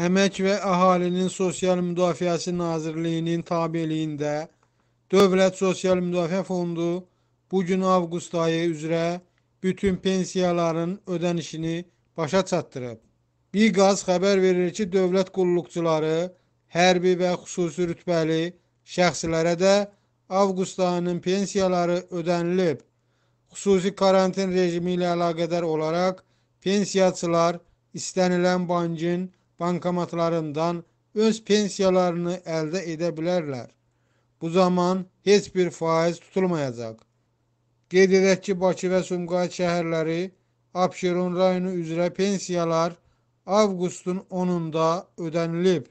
Əmək və Əhalinin Sosial Müdafiəsi Nazirliyinin tabeliyində Dövlət Sosial Müdafiə Fondu bu gün avqust ayı üzrə bütün pensiyaların ödənişini başa çatdırıb. Biqaz xəbər verir ki, dövlət qulluqçuları, hərbi və xüsusi rütbəli şəxslərə də avqust ayının pensiyaları ödənilib. Xüsusi karantin rejimi ilə əlaqədar olaraq pensiyaçılar istənilən bankın bankamatlarından öz pensiyalarını elde edebilirler. Bu zaman hiçbir faiz tutulmayacak. Qeyd Bakı ve Sumqayıt şəhərləri Abşeron rayonu üzere pensiyalar avqustun 10-unda ödənilib.